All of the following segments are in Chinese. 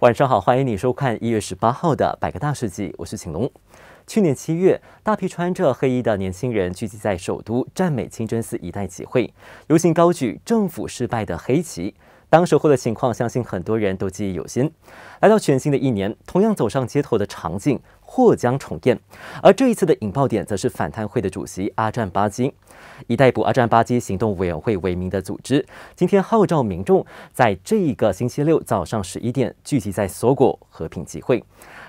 晚上好，欢迎你收看一月十八号的《百个大世纪》，我是景龙。去年七月，大批穿着黑衣的年轻人聚集在首都赞美清真寺一带集会，游行高举政府失败的黑旗。当时候的情况，相信很多人都记忆犹新。来到全新的一年，同样走上街头的场景。或将重演，而这一次的引爆点则是反贪会的主席阿占巴金。以逮捕阿占巴金行动委员会为名的组织，今天号召民众在这一个星期六早上十一点聚集在索果和平集会。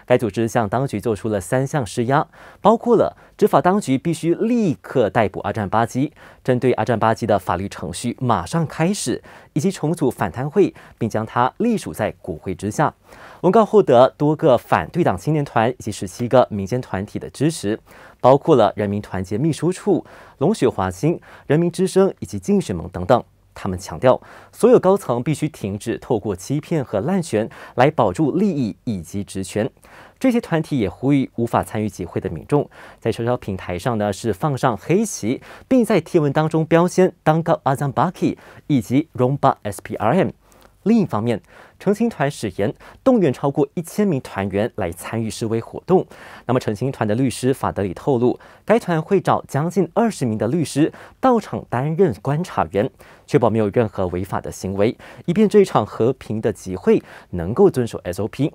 该组织向当局做出了三项施压，包括了执法当局必须立刻逮捕阿占巴基，针对阿占巴基的法律程序马上开始，以及重组反贪会，并将他隶属在国会之下。文告获得多个反对党青年团以及十七个民间团体的支持，包括了人民团结秘书处、龙雪华星、人民之声以及竞选盟等等。他们强调，所有高层必须停止透过欺骗和滥权来保住利益以及职权。这些团体也呼吁无法参与集会的民众，在社交平台上呢是放上黑旗，并在贴文当中标签 d a n g a z a m b a k i 以及 “Rombasprm”。另一方面，澄清团誓言动员超过一千名团员来参与示威活动。那么，澄清团的律师法德里透露，该团会找将近二十名的律师到场担任观察员，确保没有任何违法的行为，以便这一场和平的集会能够遵守 SOP。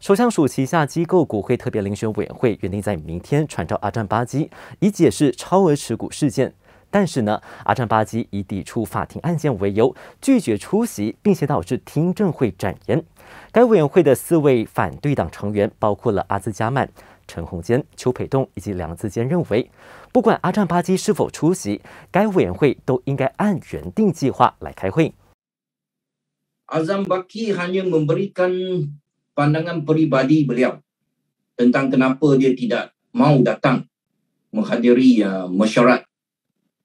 首相署旗下机构国会特别遴选委员会原定在明天传召阿占巴基，以解释超额持股事件。但是呢，阿占巴基以抵触法庭案件为由拒绝出席，并且导致听证会暂延。该委员会的四位反对党成员包括了阿兹加曼、陈洪坚、邱培栋以及梁志坚，认为不管阿占巴基是否出席，该委员会都应该按原定计划来开会。会。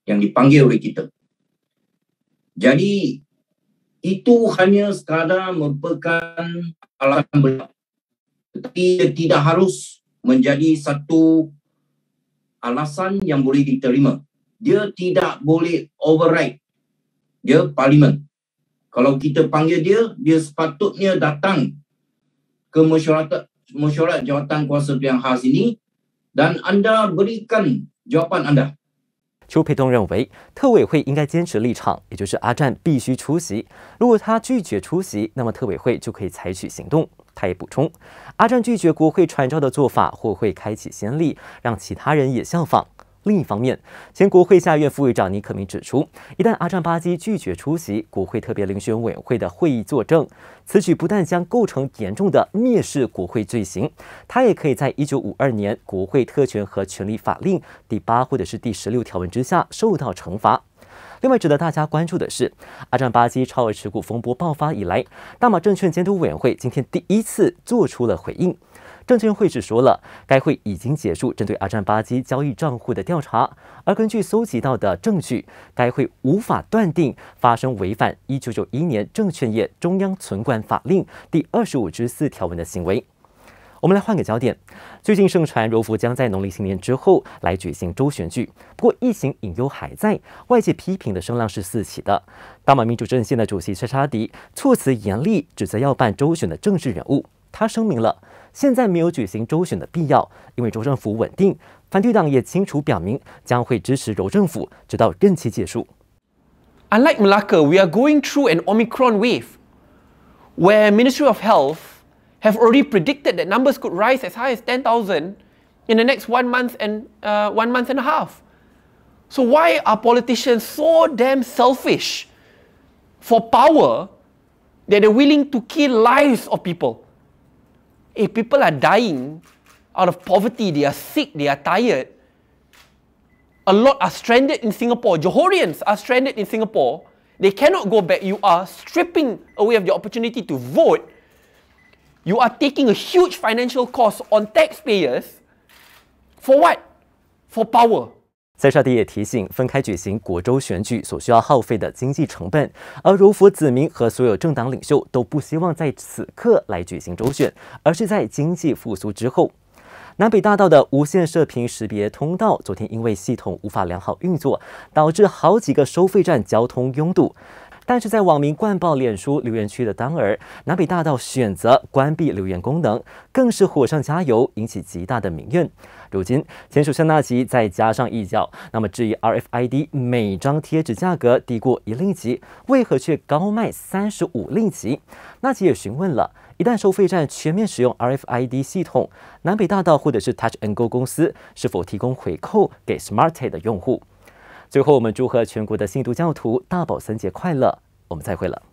yang dipanggil oleh kita. Jadi itu hanya sekadar merupakan alasan belakang. Tetapi ia tidak harus menjadi satu alasan yang boleh diterima. Dia tidak boleh override dia parlimen. Kalau kita panggil dia, dia sepatutnya datang ke mesyuarat, mesyuarat jawatan kuasa pilihan khas ini dan anda berikan jawapan anda. 邱培东认为，特委会应该坚持立场，也就是阿占必须出席。如果他拒绝出席，那么特委会就可以采取行动。他也补充，阿占拒绝国会传召的做法，或会开启先例，让其他人也效仿。另一方面，前国会下院副议长尼克明指出，一旦阿占巴基拒绝出席国会特别遴选委员会的会议作证，此举不但将构成严重的蔑视国会罪行，他也可以在一九五二年国会特权和权利法令第八或者是第十六条文之下受到惩罚。另外，值得大家关注的是，阿占巴基超额持股风波爆发以来，大马证券监督委员会今天第一次做出了回应。证券会只说了，该会已经结束针对阿战巴基交易账户的调查，而根据搜集到的证据，该会无法断定发生违反一九九一年证券业中央存管法令第二十五之四条文的行为。我们来换个焦点，最近盛传柔佛将在农历新年之后来举行周选举，不过疫情隐忧还在，外界批评的声浪是四起的。大马民主阵线的主席沙沙迪措辞严厉，指责要办周选的政治人物。他声明了，现在没有举行州选的必要，因为州政府稳定。反对党也清楚表明将会支持州政府，直到任期结束。Unlike Malacca, we are going through an Omicron wave, where Ministry of Health have already predicted that numbers could rise as high as 10,000 in the next one month and uh, one month and a half. So why are politicians so damn selfish for power that they're willing to kill lives of people? If people are dying out of poverty, they are sick, they are tired. A lot are stranded in Singapore. Johorians are stranded in Singapore. They cannot go back. You are stripping away of the opportunity to vote. You are taking a huge financial cost on taxpayers. For what? For power. 塞沙迪也提醒，分开举行国州选举所需要耗费的经济成本，而柔佛子民和所有政党领袖都不希望在此刻来举行周选，而是在经济复苏之后。南北大道的无线射频识别通道昨天因为系统无法良好运作，导致好几个收费站交通拥堵。但是在网民灌爆脸书留言区的当儿，南北大道选择关闭留言功能，更是火上加油，引起极大的民怨。如今前首相纳吉再加上一脚，那么至于 RFID 每张贴纸价格低过一令吉，为何却高卖三十五令吉？纳吉也询问了，一旦收费站全面使用 RFID 系统，南北大道或者是 Touch and Go 公司是否提供回扣给 Smart 的用户？最后，我们祝贺全国的信徒教徒大宝三节快乐。我们再会了。